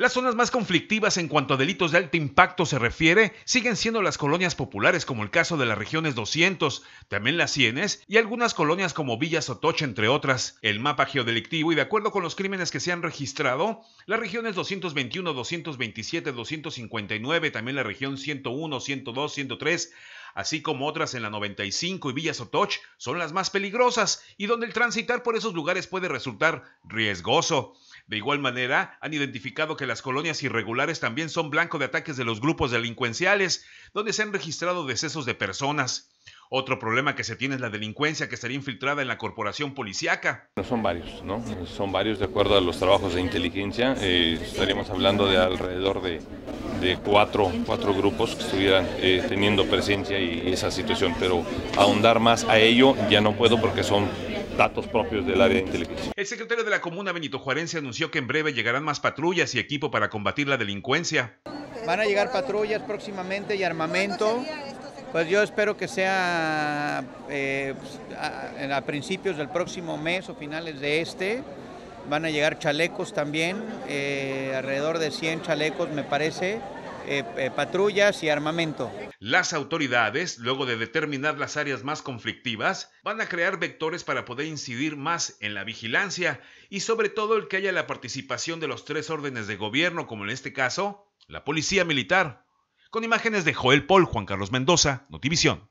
Las zonas más conflictivas en cuanto a delitos de alto impacto se refiere siguen siendo las colonias populares como el caso de las regiones 200, también las sienes, y algunas colonias como Villa Sotoche entre otras. El mapa geodelictivo y de acuerdo con los crímenes que se han registrado, las regiones 221, 227, 259, también la región 101, 102, 103 así como otras en la 95 y villas Sotoch, son las más peligrosas y donde el transitar por esos lugares puede resultar riesgoso. De igual manera, han identificado que las colonias irregulares también son blanco de ataques de los grupos delincuenciales, donde se han registrado decesos de personas. Otro problema que se tiene es la delincuencia que estaría infiltrada en la corporación policiaca. son varios, ¿no? Son varios de acuerdo a los trabajos de inteligencia. Eh, estaríamos hablando de alrededor de de cuatro, cuatro grupos que estuvieran eh, teniendo presencia y, esa situación, pero ahondar más a ello ya no puedo porque son datos propios del área de inteligencia. El secretario de la Comuna, Benito Juárez, anunció que en breve llegarán más patrullas y equipo para combatir la delincuencia. Van a llegar patrullas próximamente y armamento. Pues yo espero que sea eh, pues, a principios del próximo mes o finales de este van a llegar chalecos también, eh, alrededor de 100 chalecos me parece, eh, eh, patrullas y armamento. Las autoridades, luego de determinar las áreas más conflictivas, van a crear vectores para poder incidir más en la vigilancia y sobre todo el que haya la participación de los tres órdenes de gobierno, como en este caso, la policía militar. Con imágenes de Joel Pol, Juan Carlos Mendoza, Notivisión.